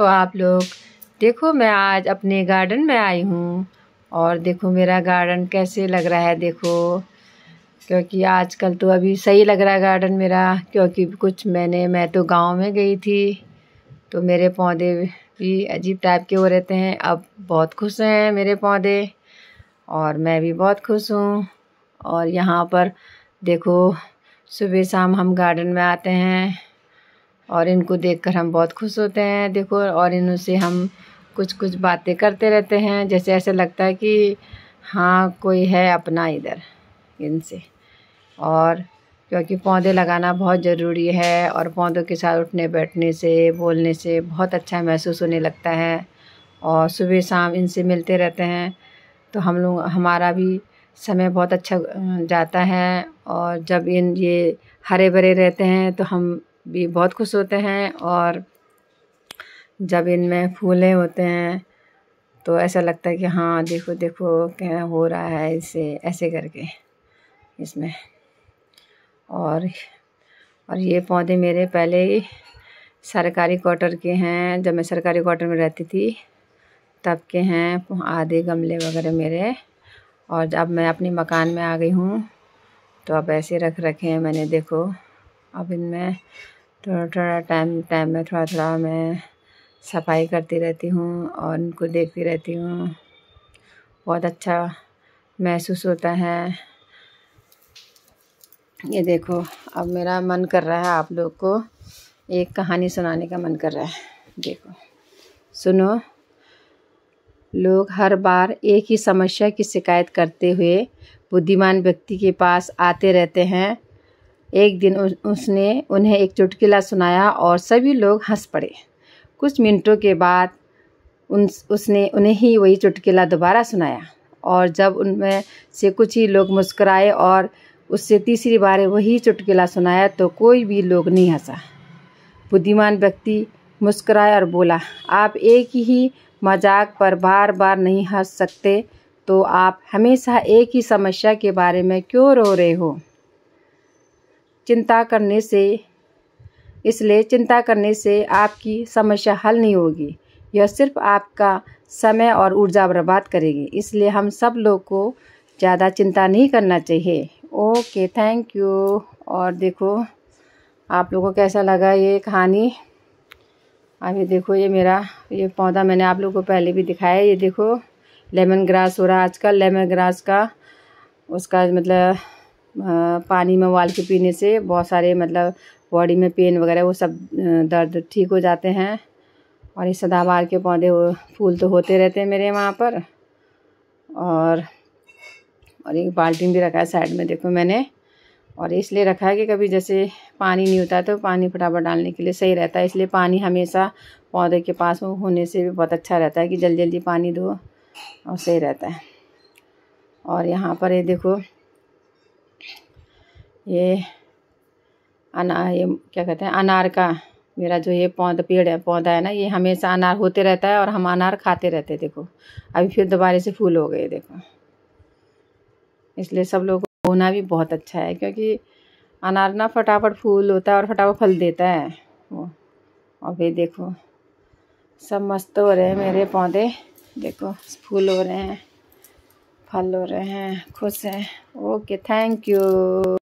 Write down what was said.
तो आप लोग देखो मैं आज अपने गार्डन में आई हूँ और देखो मेरा गार्डन कैसे लग रहा है देखो क्योंकि आजकल तो अभी सही लग रहा है गार्डन मेरा क्योंकि कुछ मैंने मैं तो गांव में गई थी तो मेरे पौधे भी अजीब टाइप के हो रहते हैं अब बहुत खुश हैं मेरे पौधे और मैं भी बहुत खुश हूँ और यहाँ पर देखो सुबह शाम हम गार्डन में आते हैं और इनको देखकर हम बहुत खुश होते हैं देखो और इनसे हम कुछ कुछ बातें करते रहते हैं जैसे ऐसे लगता है कि हाँ कोई है अपना इधर इनसे और क्योंकि पौधे लगाना बहुत ज़रूरी है और पौधों के साथ उठने बैठने से बोलने से बहुत अच्छा महसूस होने लगता है और सुबह शाम इनसे मिलते रहते हैं तो हम लोग हमारा भी समय बहुत अच्छा जाता है और जब इन ये हरे भरे रहते हैं तो हम भी बहुत खुश होते हैं और जब इनमें फूले होते हैं तो ऐसा लगता है कि हाँ देखो देखो क्या हो रहा है इसे ऐसे करके इसमें और और ये पौधे मेरे पहले ही सरकारी क्वार्टर के हैं जब मैं सरकारी क्वार्टर में रहती थी तब के हैं आधे गमले वगैरह मेरे और अब मैं अपने मकान में आ गई हूँ तो अब ऐसे रख रखे हैं मैंने देखो अब इनमें थोड़ा थोड़ा टाइम टाइम में थोड़ा थोड़ा मैं सफाई करती रहती हूँ और इनको देखती रहती हूँ बहुत अच्छा महसूस होता है ये देखो अब मेरा मन कर रहा है आप लोग को एक कहानी सुनाने का मन कर रहा है देखो सुनो लोग हर बार एक ही समस्या की शिकायत करते हुए बुद्धिमान व्यक्ति के पास आते रहते हैं एक दिन उसने उन्हें एक चुटकुला सुनाया और सभी लोग हंस पड़े कुछ मिनटों के बाद उन उसने उन्हें ही वही चुटकुला दोबारा सुनाया और जब उनमें से कुछ ही लोग मुस्कराए और उससे तीसरी बार वही चुटकुला सुनाया तो कोई भी लोग नहीं हंसा बुद्धिमान व्यक्ति मुस्कराया और बोला आप एक ही मजाक पर बार बार नहीं हंस सकते तो आप हमेशा एक ही समस्या के बारे में क्यों रो रहे हो चिंता करने से इसलिए चिंता करने से आपकी समस्या हल नहीं होगी यह सिर्फ आपका समय और ऊर्जा बर्बाद करेगी इसलिए हम सब लोग को ज़्यादा चिंता नहीं करना चाहिए ओके थैंक यू और देखो आप लोगों को कैसा लगा ये कहानी अभी देखो ये मेरा ये पौधा मैंने आप लोगों को पहले भी दिखाया ये देखो लेमन ग्रास हो रहा है आजकल लेमन ग्रास का उसका मतलब पानी में उबाल के पीने से बहुत सारे मतलब बॉडी में पेन वगैरह वो सब दर्द ठीक हो जाते हैं और ये सदाबहार के पौधे फूल तो होते रहते हैं मेरे वहाँ पर और और एक बाल्टीन भी रखा है साइड में देखो मैंने और इसलिए रखा है कि कभी जैसे पानी नहीं होता तो पानी फटाफट डालने के लिए सही रहता है इसलिए पानी हमेशा पौधे के पास होने से भी बहुत अच्छा रहता है कि जल्दी जल्दी पानी दो और सही रहता है और यहाँ पर ये देखो ये अना ये क्या कहते हैं अनार का मेरा जो ये पौधा पेड़ है पौधा है ना ये हमेशा अनार होते रहता है और हम अनार खाते रहते हैं देखो अभी फिर दोबारे से फूल हो गए देखो इसलिए सब लोगों को होना भी बहुत अच्छा है क्योंकि अनार ना फटाफट फूल होता है और फटाफट फल देता है वो और देखो सब मस्त हो रहे हैं मेरे पौधे देखो फूल हो रहे हैं फल हो रहे हैं खुश हैं ओके थैंक यू